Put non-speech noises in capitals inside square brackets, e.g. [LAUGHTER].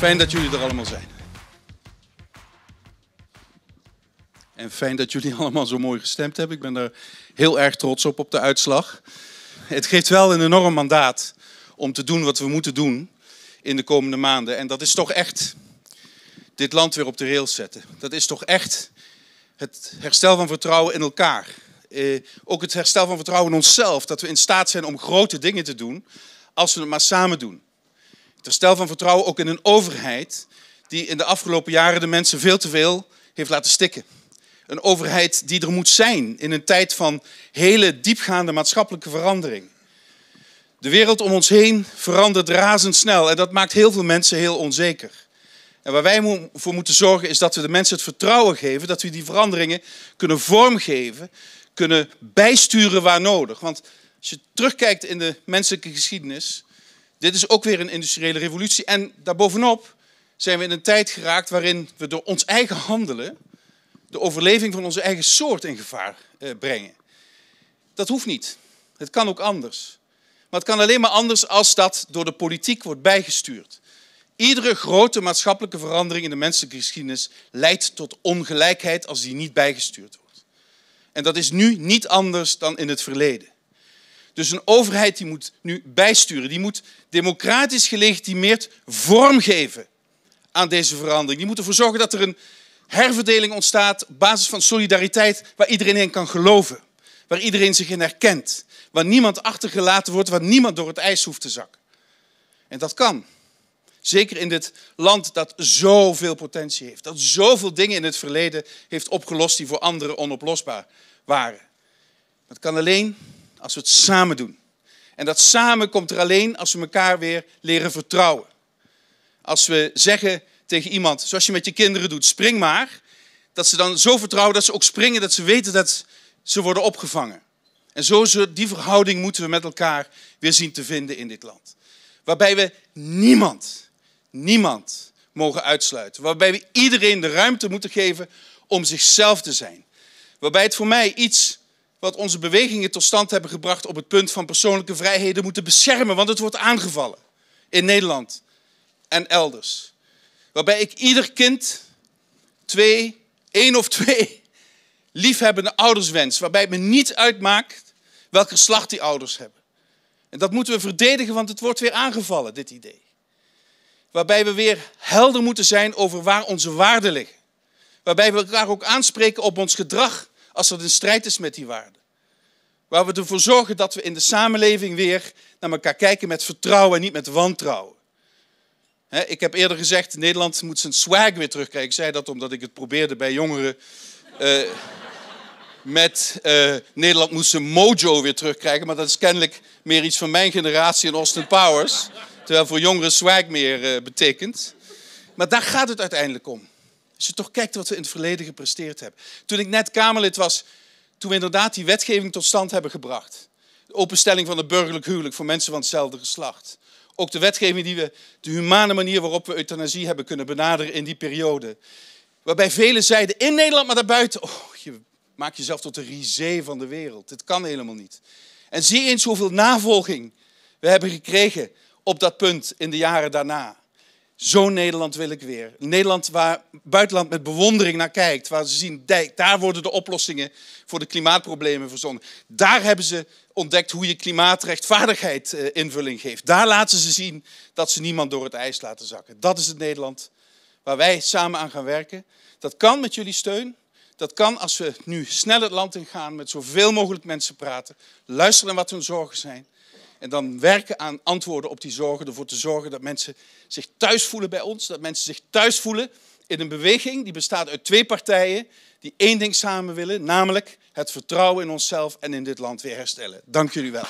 Fijn dat jullie er allemaal zijn. En fijn dat jullie [LAUGHS] allemaal zo mooi gestemd hebben. Ik ben er heel erg trots op, op de uitslag. Het geeft wel een enorm mandaat om te doen wat we moeten doen in de komende maanden. En dat is toch echt dit land weer op de rails zetten. Dat is toch echt het herstel van vertrouwen in elkaar. Eh, ook het herstel van vertrouwen in onszelf. Dat we in staat zijn om grote dingen te doen als we het maar samen doen. Het herstel van vertrouwen ook in een overheid die in de afgelopen jaren de mensen veel te veel heeft laten stikken. Een overheid die er moet zijn in een tijd van hele diepgaande maatschappelijke verandering. De wereld om ons heen verandert razendsnel en dat maakt heel veel mensen heel onzeker. En waar wij voor moeten zorgen is dat we de mensen het vertrouwen geven dat we die veranderingen kunnen vormgeven, kunnen bijsturen waar nodig. Want als je terugkijkt in de menselijke geschiedenis, dit is ook weer een industriële revolutie. En daarbovenop zijn we in een tijd geraakt waarin we door ons eigen handelen de overleving van onze eigen soort in gevaar eh, brengen. Dat hoeft niet. Het kan ook anders. Maar het kan alleen maar anders als dat door de politiek wordt bijgestuurd. Iedere grote maatschappelijke verandering in de menselijke geschiedenis leidt tot ongelijkheid als die niet bijgestuurd wordt. En dat is nu niet anders dan in het verleden. Dus een overheid die moet nu bijsturen, die moet democratisch gelegitimeerd vormgeven aan deze verandering. Die moet ervoor zorgen dat er een herverdeling ontstaat op basis van solidariteit waar iedereen in kan geloven, waar iedereen zich in herkent, waar niemand achtergelaten wordt, waar niemand door het ijs hoeft te zakken. En dat kan. Zeker in dit land dat zoveel potentie heeft, dat zoveel dingen in het verleden heeft opgelost die voor anderen onoplosbaar waren. Dat kan alleen als we het samen doen. En dat samen komt er alleen als we elkaar weer leren vertrouwen. Als we zeggen tegen iemand, zoals je met je kinderen doet, spring maar. Dat ze dan zo vertrouwen dat ze ook springen, dat ze weten dat ze worden opgevangen. En zo die verhouding moeten we met elkaar weer zien te vinden in dit land. Waarbij we niemand, niemand mogen uitsluiten. Waarbij we iedereen de ruimte moeten geven om zichzelf te zijn. Waarbij het voor mij iets wat onze bewegingen tot stand hebben gebracht op het punt van persoonlijke vrijheden moeten beschermen, want het wordt aangevallen in Nederland en elders. Waarbij ik ieder kind twee, één of twee liefhebbende ouders wens, waarbij het me niet uitmaakt welk geslacht die ouders hebben. En dat moeten we verdedigen, want het wordt weer aangevallen, dit idee. Waarbij we weer helder moeten zijn over waar onze waarden liggen. Waarbij we elkaar ook aanspreken op ons gedrag als er een strijd is met die waarden. Waar we ervoor zorgen dat we in de samenleving weer naar elkaar kijken met vertrouwen en niet met wantrouwen. ik heb eerder gezegd, Nederland moet zijn swag weer terugkrijgen. Ik zei dat omdat ik het probeerde bij jongeren. Eh, met eh, Nederland moet zijn mojo weer terugkrijgen. Maar dat is kennelijk meer iets van mijn generatie en Austin Powers. Terwijl voor jongeren swag meer eh, betekent. Maar daar gaat het uiteindelijk om. Als je toch kijkt wat we in het verleden gepresteerd hebben. Toen ik net Kamerlid was, toen we inderdaad die wetgeving tot stand hebben gebracht. De openstelling van het burgerlijk huwelijk voor mensen van hetzelfde geslacht. Ook de wetgeving die we, de humane manier waarop we euthanasie hebben kunnen benaderen in die periode. Waarbij velen zeiden in Nederland, maar daarbuiten, oh, je maakt jezelf tot de risée van de wereld. Dit kan helemaal niet. En zie eens hoeveel navolging we hebben gekregen op dat punt in de jaren daarna. Zo'n Nederland wil ik weer. Nederland waar buitenland met bewondering naar kijkt. Waar ze zien, daar worden de oplossingen voor de klimaatproblemen verzonnen. Daar hebben ze ontdekt hoe je klimaatrechtvaardigheid eh, invulling geeft. Daar laten ze zien dat ze niemand door het ijs laten zakken. Dat is het Nederland waar wij samen aan gaan werken. Dat kan met jullie steun. Dat kan als we nu snel het land in gaan, met zoveel mogelijk mensen praten, luisteren naar wat hun zorgen zijn en dan werken aan antwoorden op die zorgen, ervoor te zorgen dat mensen zich thuis voelen bij ons, dat mensen zich thuis voelen in een beweging die bestaat uit twee partijen die één ding samen willen, namelijk het vertrouwen in onszelf en in dit land weer herstellen. Dank jullie wel.